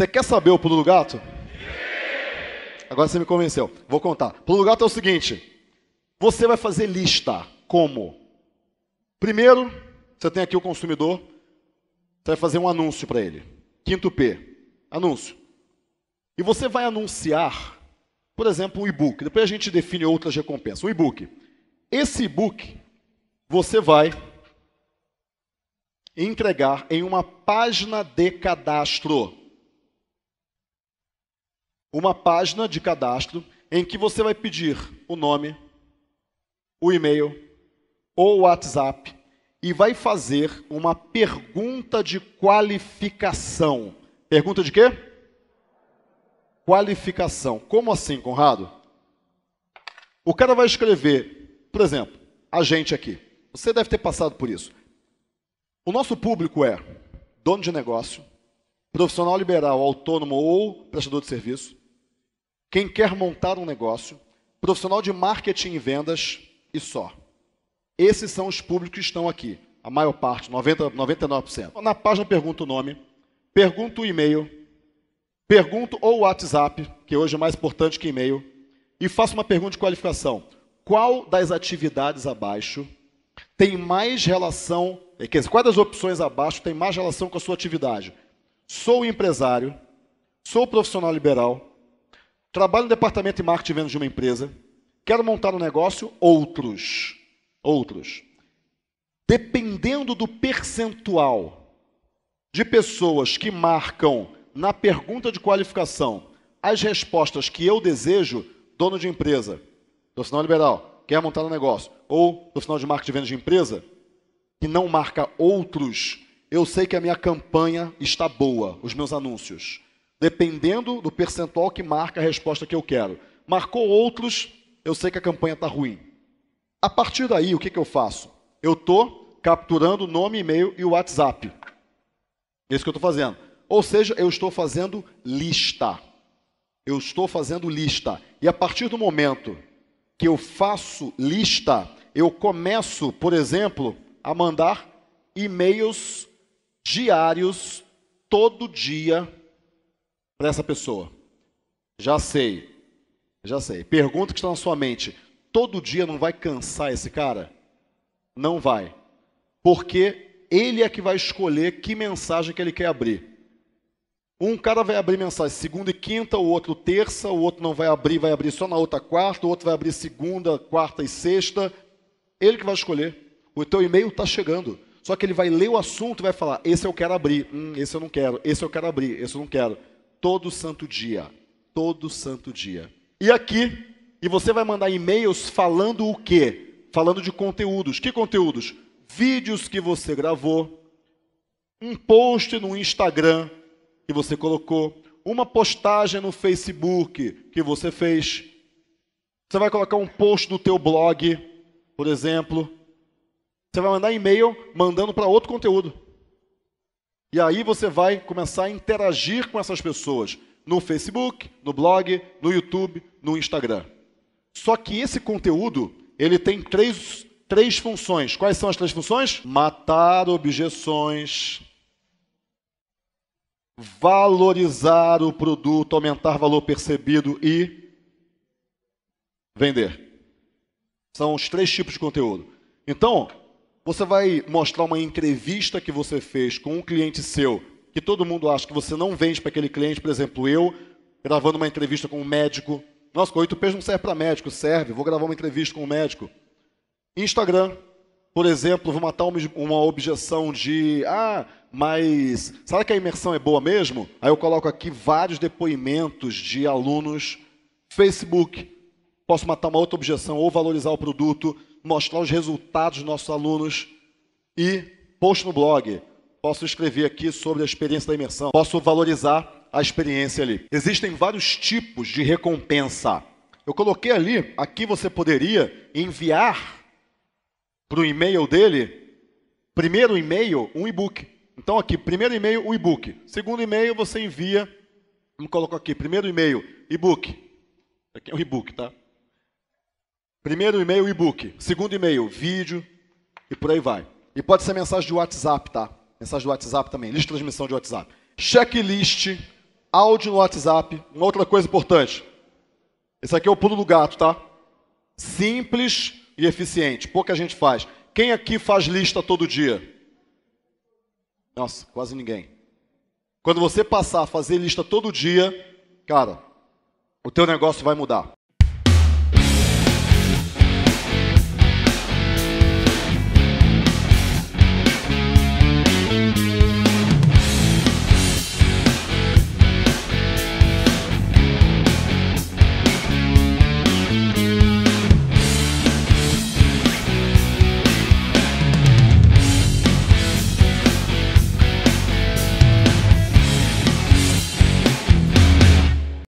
Você quer saber o pulo do gato? Agora você me convenceu. Vou contar. Pulo do gato é o seguinte: você vai fazer lista. Como? Primeiro, você tem aqui o consumidor. Você vai fazer um anúncio para ele. Quinto P. Anúncio. E você vai anunciar, por exemplo, um e-book. Depois a gente define outras recompensas. Um e-book. Esse e-book você vai entregar em uma página de cadastro uma página de cadastro em que você vai pedir o nome, o e-mail ou o WhatsApp e vai fazer uma pergunta de qualificação. Pergunta de quê? Qualificação. Como assim, Conrado? O cara vai escrever, por exemplo, a gente aqui. Você deve ter passado por isso. O nosso público é dono de negócio, profissional liberal, autônomo ou prestador de serviço, quem quer montar um negócio, profissional de marketing e vendas e só. Esses são os públicos que estão aqui, a maior parte, 90, 99%. Na página pergunto o nome, pergunto o e-mail, pergunto ou o WhatsApp, que hoje é mais importante que e-mail, e faço uma pergunta de qualificação. Qual das atividades abaixo tem mais relação, é, quer dizer, qual das opções abaixo tem mais relação com a sua atividade? Sou empresário, sou profissional liberal, Trabalho no departamento de marketing e vendas de uma empresa. Quero montar um negócio, outros. Outros. Dependendo do percentual de pessoas que marcam na pergunta de qualificação as respostas que eu desejo, dono de empresa, do sinal liberal, quer montar um negócio, ou do sinal de marketing e vendas de empresa, que não marca outros, eu sei que a minha campanha está boa, os meus anúncios dependendo do percentual que marca a resposta que eu quero. Marcou outros, eu sei que a campanha está ruim. A partir daí, o que, que eu faço? Eu estou capturando nome, e-mail e WhatsApp. É isso que eu estou fazendo. Ou seja, eu estou fazendo lista. Eu estou fazendo lista. E a partir do momento que eu faço lista, eu começo, por exemplo, a mandar e-mails diários todo dia para essa pessoa. Já sei, já sei. Pergunta que está na sua mente: todo dia não vai cansar esse cara? Não vai, porque ele é que vai escolher que mensagem que ele quer abrir. Um cara vai abrir mensagem segunda e quinta, o outro terça, o outro não vai abrir, vai abrir só na outra quarta, o outro vai abrir segunda, quarta e sexta. Ele que vai escolher. O teu e-mail está chegando. Só que ele vai ler o assunto e vai falar: esse eu quero abrir, hum, esse eu não quero, esse eu quero abrir, esse eu não quero todo santo dia, todo santo dia. E aqui, e você vai mandar e-mails falando o quê? Falando de conteúdos. Que conteúdos? Vídeos que você gravou, um post no Instagram que você colocou, uma postagem no Facebook que você fez. Você vai colocar um post no teu blog, por exemplo. Você vai mandar e-mail mandando para outro conteúdo. E aí você vai começar a interagir com essas pessoas no Facebook, no blog, no YouTube, no Instagram. Só que esse conteúdo, ele tem três, três funções. Quais são as três funções? Matar objeções, valorizar o produto, aumentar valor percebido e vender. São os três tipos de conteúdo. Então, você vai mostrar uma entrevista que você fez com um cliente seu, que todo mundo acha que você não vende para aquele cliente, por exemplo, eu gravando uma entrevista com um médico. Nossa, com 8P não serve para médico, serve. Vou gravar uma entrevista com um médico. Instagram, por exemplo, vou matar uma objeção de ah, mas será que a imersão é boa mesmo? Aí eu coloco aqui vários depoimentos de alunos. Facebook, Posso matar uma outra objeção ou valorizar o produto, mostrar os resultados dos nossos alunos e post no blog. Posso escrever aqui sobre a experiência da imersão. Posso valorizar a experiência ali. Existem vários tipos de recompensa. Eu coloquei ali, aqui você poderia enviar para o e-mail dele, primeiro e-mail, um e-book. Então aqui, primeiro e-mail, um e-book. Segundo e-mail, você envia, me colocou aqui, primeiro e-mail, e-book. Aqui é um e-book, tá? Primeiro e-mail, e-book. Segundo e-mail, vídeo e por aí vai. E pode ser mensagem de WhatsApp, tá? Mensagem do WhatsApp também, lista de transmissão de WhatsApp. Checklist, áudio no WhatsApp. Uma outra coisa importante. Esse aqui é o pulo do gato, tá? Simples e eficiente. Pouca gente faz. Quem aqui faz lista todo dia? Nossa, quase ninguém. Quando você passar a fazer lista todo dia, cara, o teu negócio vai mudar.